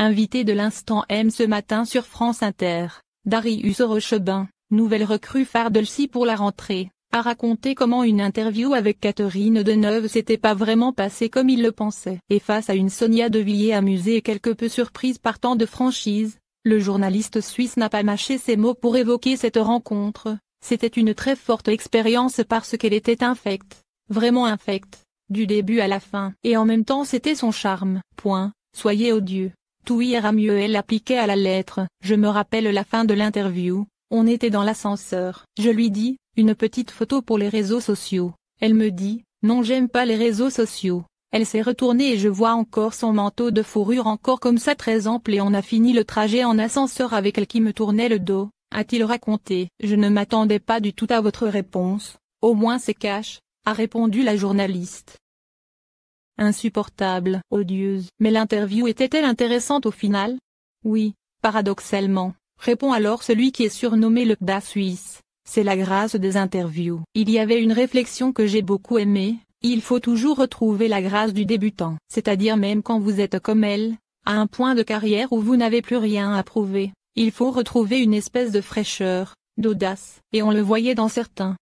Invité de l'instant M ce matin sur France Inter, Darius Rochebin, nouvelle recrue phare pour la rentrée, a raconté comment une interview avec Catherine Deneuve s'était pas vraiment passée comme il le pensait. Et face à une Sonia Devilliers amusée et quelque peu surprise par tant de franchise, le journaliste suisse n'a pas mâché ses mots pour évoquer cette rencontre. C'était une très forte expérience parce qu'elle était infecte, vraiment infecte, du début à la fin. Et en même temps c'était son charme. Point, soyez odieux. Tout ira mieux elle appliquait à la lettre. Je me rappelle la fin de l'interview, on était dans l'ascenseur. Je lui dis, une petite photo pour les réseaux sociaux. Elle me dit, non j'aime pas les réseaux sociaux. Elle s'est retournée et je vois encore son manteau de fourrure encore comme ça très ample et on a fini le trajet en ascenseur avec elle qui me tournait le dos, a-t-il raconté. Je ne m'attendais pas du tout à votre réponse, au moins c'est cash, a répondu la journaliste insupportable, odieuse. Mais l'interview était-elle intéressante au final Oui, paradoxalement, répond alors celui qui est surnommé le Da Suisse. C'est la grâce des interviews. Il y avait une réflexion que j'ai beaucoup aimée, il faut toujours retrouver la grâce du débutant. C'est-à-dire même quand vous êtes comme elle, à un point de carrière où vous n'avez plus rien à prouver, il faut retrouver une espèce de fraîcheur, d'audace. Et on le voyait dans certains.